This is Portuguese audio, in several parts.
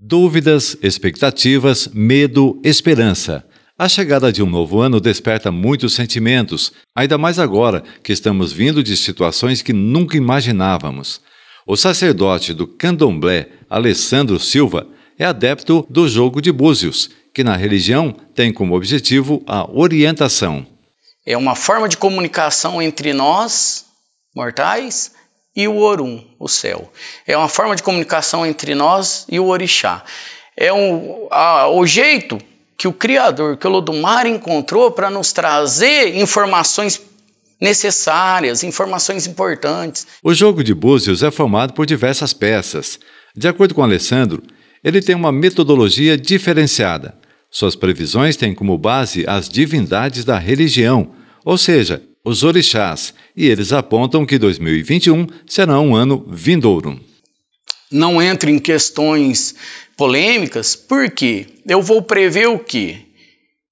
Dúvidas, expectativas, medo, esperança. A chegada de um novo ano desperta muitos sentimentos, ainda mais agora que estamos vindo de situações que nunca imaginávamos. O sacerdote do candomblé, Alessandro Silva, é adepto do jogo de búzios, que na religião tem como objetivo a orientação. É uma forma de comunicação entre nós, mortais, e o Orum, o céu. É uma forma de comunicação entre nós e o Orixá. É um, a, o jeito que o Criador, que o Lodumar encontrou para nos trazer informações necessárias, informações importantes. O jogo de búzios é formado por diversas peças. De acordo com Alessandro, ele tem uma metodologia diferenciada. Suas previsões têm como base as divindades da religião, ou seja, os orixás, e eles apontam que 2021 será um ano vindouro. Não entre em questões polêmicas, porque eu vou prever o quê?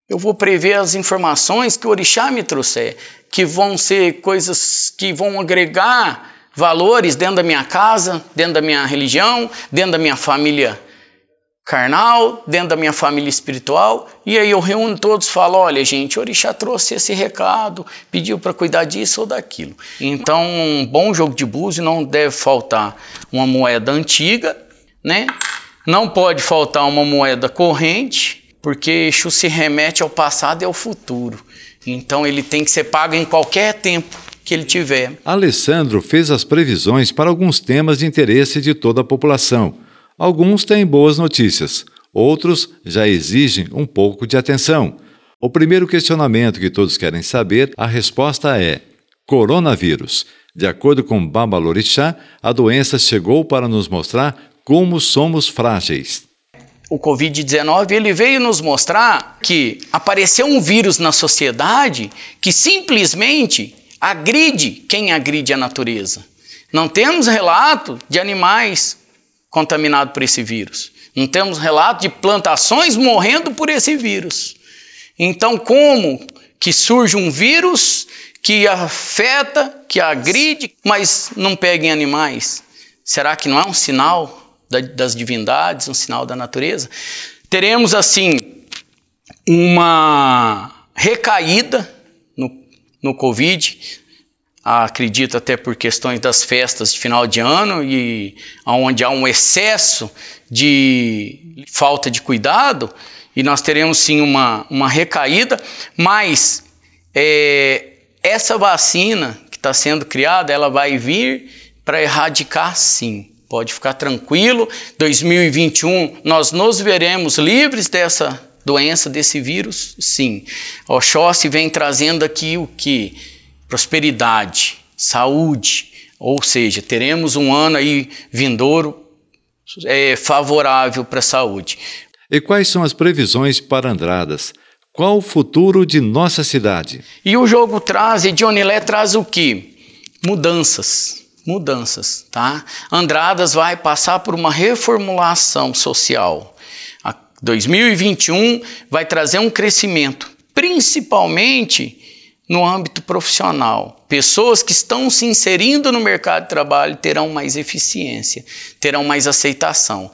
Eu vou prever as informações que o orixá me trouxer, que vão ser coisas que vão agregar valores dentro da minha casa, dentro da minha religião, dentro da minha família carnal, dentro da minha família espiritual, e aí eu reúno todos e falo: olha, gente, Orixá trouxe esse recado, pediu para cuidar disso ou daquilo. Então, um bom jogo de búzio não deve faltar uma moeda antiga, né? Não pode faltar uma moeda corrente, porque Exu se remete ao passado e ao futuro. Então, ele tem que ser pago em qualquer tempo que ele tiver. Alessandro fez as previsões para alguns temas de interesse de toda a população Alguns têm boas notícias, outros já exigem um pouco de atenção. O primeiro questionamento que todos querem saber, a resposta é: coronavírus. De acordo com Babalorixá, a doença chegou para nos mostrar como somos frágeis. O COVID-19 ele veio nos mostrar que apareceu um vírus na sociedade que simplesmente agride quem agride a natureza. Não temos relato de animais contaminado por esse vírus. Não temos relato de plantações morrendo por esse vírus. Então, como que surge um vírus que afeta, que agride, mas não pega em animais? Será que não é um sinal das divindades, um sinal da natureza? Teremos, assim, uma recaída no, no Covid, acredito até por questões das festas de final de ano e onde há um excesso de falta de cuidado e nós teremos sim uma, uma recaída, mas é, essa vacina que está sendo criada, ela vai vir para erradicar sim. Pode ficar tranquilo, 2021 nós nos veremos livres dessa doença, desse vírus, sim. Oxóssi vem trazendo aqui o que? prosperidade, saúde, ou seja, teremos um ano aí vindouro é, favorável para a saúde. E quais são as previsões para Andradas? Qual o futuro de nossa cidade? E o jogo traz, e Dionilé traz o que? Mudanças, mudanças, tá? Andradas vai passar por uma reformulação social. A 2021 vai trazer um crescimento, principalmente no âmbito profissional. Pessoas que estão se inserindo no mercado de trabalho terão mais eficiência, terão mais aceitação.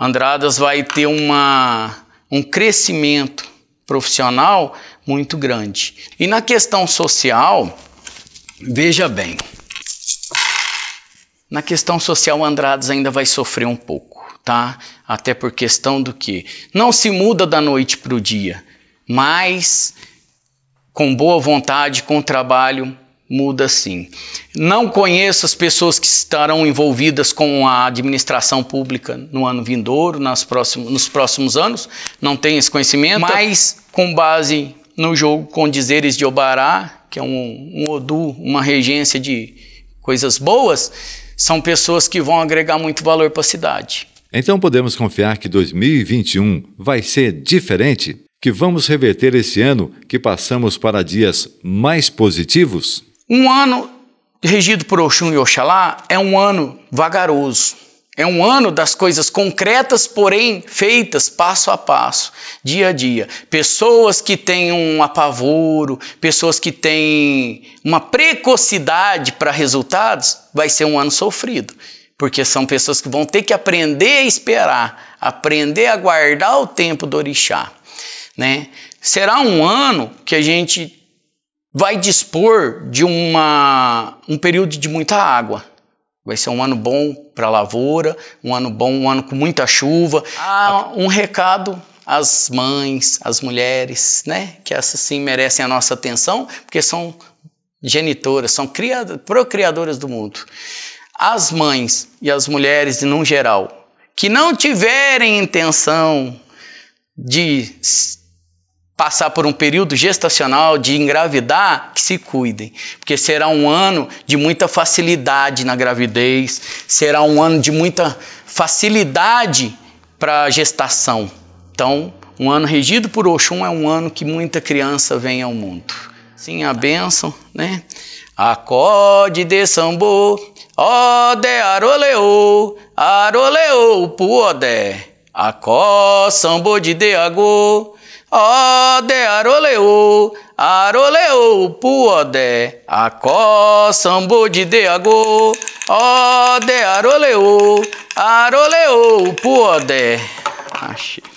Andradas vai ter uma, um crescimento profissional muito grande. E na questão social, veja bem, na questão social Andradas ainda vai sofrer um pouco, tá? Até por questão do que não se muda da noite para o dia, mas com boa vontade, com trabalho, muda sim. Não conheço as pessoas que estarão envolvidas com a administração pública no ano vindouro, nas próximos, nos próximos anos, não tenho esse conhecimento, mas com base no jogo com dizeres de Obará, que é um, um Odu, uma regência de coisas boas, são pessoas que vão agregar muito valor para a cidade. Então podemos confiar que 2021 vai ser diferente? que vamos reverter esse ano que passamos para dias mais positivos? Um ano regido por Oxum e Oxalá é um ano vagaroso. É um ano das coisas concretas, porém feitas passo a passo, dia a dia. Pessoas que têm um apavoro, pessoas que têm uma precocidade para resultados, vai ser um ano sofrido, porque são pessoas que vão ter que aprender a esperar, aprender a guardar o tempo do orixá né? Será um ano que a gente vai dispor de uma, um período de muita água. Vai ser um ano bom para a lavoura, um ano bom, um ano com muita chuva. Ah, um recado às mães, às mulheres, né? Que essas sim merecem a nossa atenção, porque são genitoras, são procriadoras do mundo. As mães e as mulheres, no geral, que não tiverem intenção de passar por um período gestacional, de engravidar, que se cuidem, porque será um ano de muita facilidade na gravidez, será um ano de muita facilidade para a gestação. Então, um ano regido por Oxum é um ano que muita criança vem ao mundo. Sim, a benção, né? Acorde de sambô, odé aroleô, aroleô puodé, acó sambô de deagô, ode aroleu, aroleu puode, acó sambo de deagô, ode aroleu, aroleu puode. Achei.